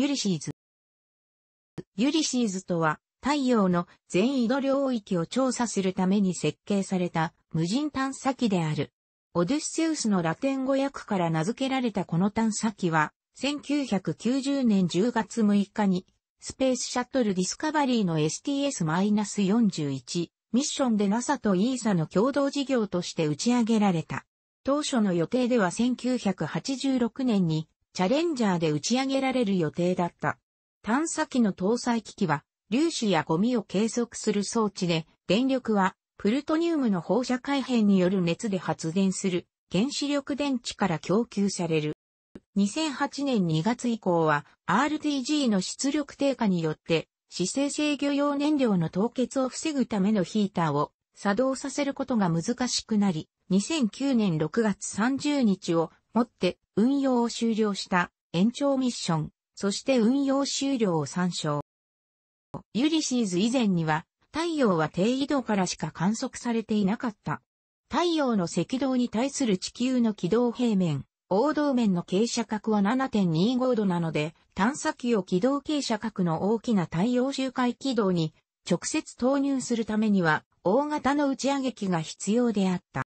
ユリシーズ。ユリシーズとは、太陽の全緯度領域を調査するために設計された無人探査機である。オデュッセウスのラテン語訳から名付けられたこの探査機は、1990年10月6日に、スペースシャトルディスカバリーの STS-41 ミッションで NASA と ESA の共同事業として打ち上げられた。当初の予定では1986年にチャレンジャーで打ち上げられる予定だった。探査機の搭載機器は、粒子やゴミを計測する装置で、電力は、プルトニウムの放射改変による熱で発電する原子力電池から供給される。2008年2月以降は RTG の出力低下によって姿勢制御用燃料の凍結を防ぐためのヒーターを作動させることが難しくなり、2009年6月30日をもって運用を終了した延長ミッション、そして運用終了を参照。ユリシーズ以前には太陽は低緯度からしか観測されていなかった。太陽の赤道に対する地球の軌道平面、王道面の傾斜角は7.25度なので、探査機を軌道傾斜角の大きな太陽周回軌道に直接投入するためには、大型の打ち上げ機が必要であった。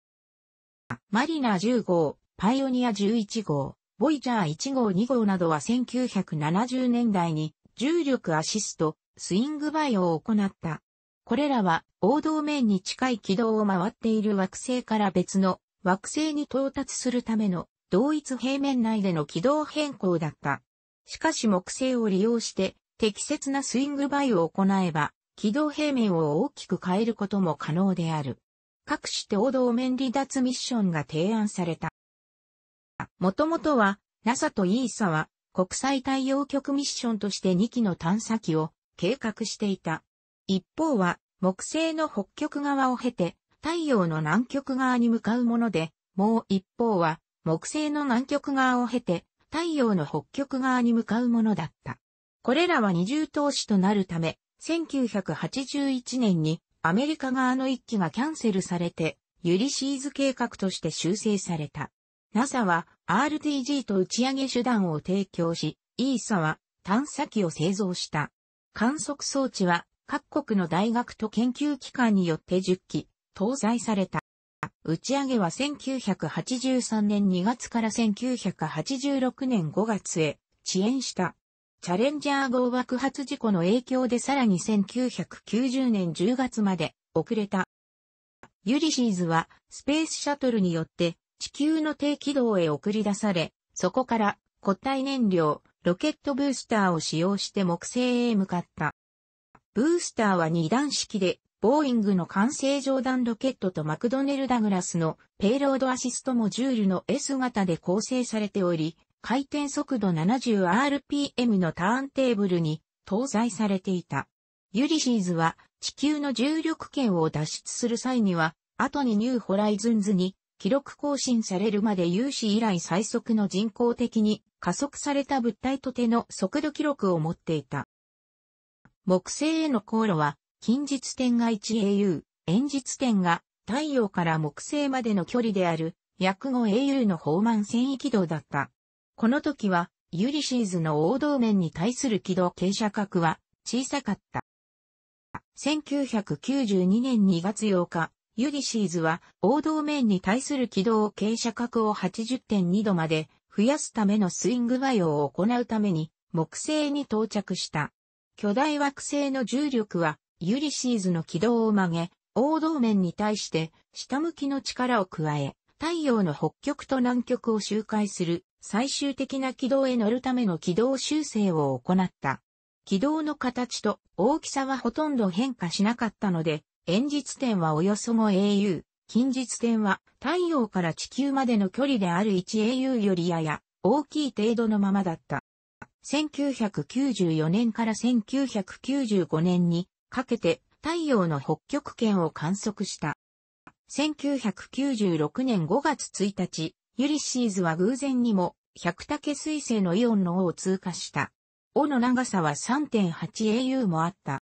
マリナ10号、パイオニア11号、ボイジャー1号2号などは1970年代に重力アシスト、スイングバイオを行った。これらは王道面に近い軌道を回っている惑星から別の惑星に到達するための同一平面内での軌道変更だった。しかし木星を利用して適切なスイングバイを行えば軌道平面を大きく変えることも可能である。各種と王道面離脱ミッションが提案された。もともとは NASA と ESA は国際太陽局ミッションとして2機の探査機を計画していた。一方は木星の北極側を経て太陽の南極側に向かうもので、もう一方は木星の南極側を経て太陽の北極側に向かうものだった。これらは二重投資となるため、1981年にアメリカ側の一機がキャンセルされて、ユリシーズ計画として修正された。NASA は RTG と打ち上げ手段を提供し、ESA は探査機を製造した。観測装置は各国の大学と研究機関によって10機搭載された。打ち上げは1983年2月から1986年5月へ遅延した。チャレンジャー号爆発事故の影響でさらに1990年10月まで遅れた。ユリシーズはスペースシャトルによって地球の低軌道へ送り出され、そこから固体燃料、ロケットブースターを使用して木星へ向かった。ブースターは二段式で、ボーイングの完成上段ロケットとマクドネル・ダグラスのペイロードアシストモジュールの S 型で構成されており、回転速度 70rpm のターンテーブルに搭載されていた。ユリシーズは地球の重力圏を脱出する際には、後にニューホライズンズに記録更新されるまで有史以来最速の人工的に加速された物体とての速度記録を持っていた。木星への航路は、近日点が 1au、遠日点が太陽から木星までの距離である約 5au の放満繊維軌道だった。この時は、ユリシーズの王道面に対する軌道傾斜角は小さかった。1992年2月8日、ユリシーズは、王道面に対する軌道傾斜角を80.2度まで増やすためのスイング和用を行うために、木星に到着した。巨大惑星の重力は、ユリシーズの軌道を曲げ、王道面に対して下向きの力を加え、太陽の北極と南極を周回する最終的な軌道へ乗るための軌道修正を行った。軌道の形と大きさはほとんど変化しなかったので、遠日点はおよそ 5au、近日点は太陽から地球までの距離である 1au よりやや大きい程度のままだった。1994年から1995年にかけて太陽の北極圏を観測した。1996年5月1日、ユリシーズは偶然にも百竹彗星のイオンの尾を通過した。尾の長さは 3.8au もあった。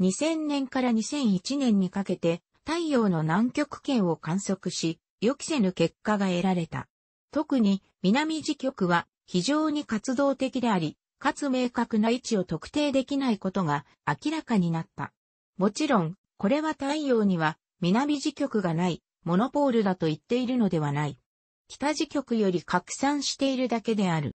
2000年から2001年にかけて太陽の南極圏を観測し、予期せぬ結果が得られた。特に南時極は非常に活動的であり、かつ明確な位置を特定できないことが明らかになった。もちろん、これは太陽には南時局がない、モノポールだと言っているのではない。北時局より拡散しているだけである。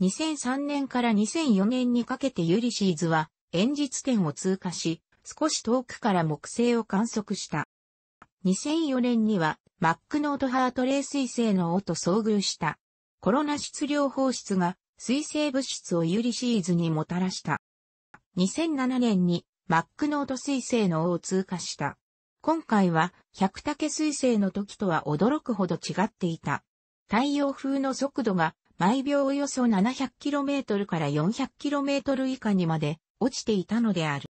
2003年から2004年にかけてユリシーズは演実点を通過し、少し遠くから木星を観測した。2004年には、マックノートハートレー彗星の王と遭遇した。コロナ質量放出が水星物質をユリシーズにもたらした。2007年にマックノート彗星の王を通過した。今回は百竹彗星の時とは驚くほど違っていた。太陽風の速度が毎秒およそ 700km から 400km 以下にまで落ちていたのである。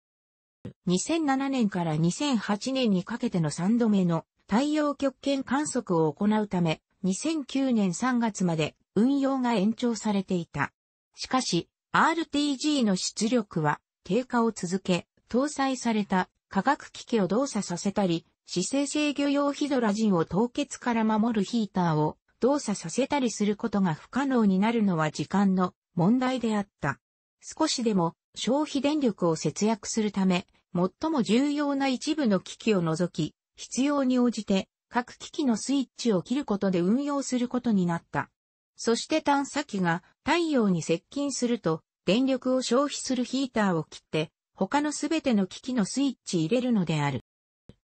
2007年から2008年にかけての3度目の太陽極限観測を行うため、2009年3月まで運用が延長されていた。しかし、RTG の出力は低下を続け、搭載された化学機器を動作させたり、姿勢制御用ヒドラジンを凍結から守るヒーターを動作させたりすることが不可能になるのは時間の問題であった。少しでも消費電力を節約するため、最も重要な一部の機器を除き、必要に応じて各機器のスイッチを切ることで運用することになった。そして探査機が太陽に接近すると電力を消費するヒーターを切って他のすべての機器のスイッチ入れるのである。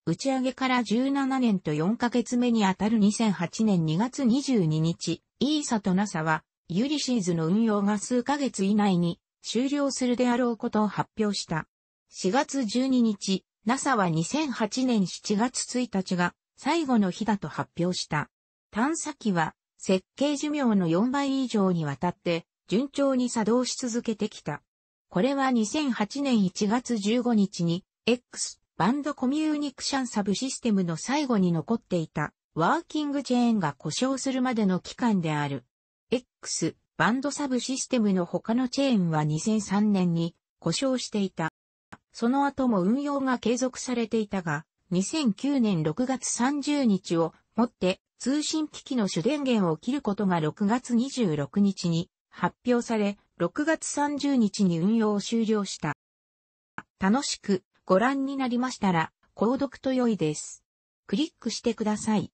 打ち上げから17年と4ヶ月目にあたる2008年2月22日、ESA と NASA はユリシーズの運用が数ヶ月以内に終了するであろうことを発表した。4月12日、NASA は2008年7月1日が最後の日だと発表した。探査機は設計寿命の4倍以上にわたって順調に作動し続けてきた。これは2008年1月15日に X バンドコミューニクションサブシステムの最後に残っていたワーキングチェーンが故障するまでの期間である。X バンドサブシステムの他のチェーンは2003年に故障していた。その後も運用が継続されていたが、2009年6月30日をもって通信機器の主電源を切ることが6月26日に発表され、6月30日に運用を終了した。楽しくご覧になりましたら、購読と良いです。クリックしてください。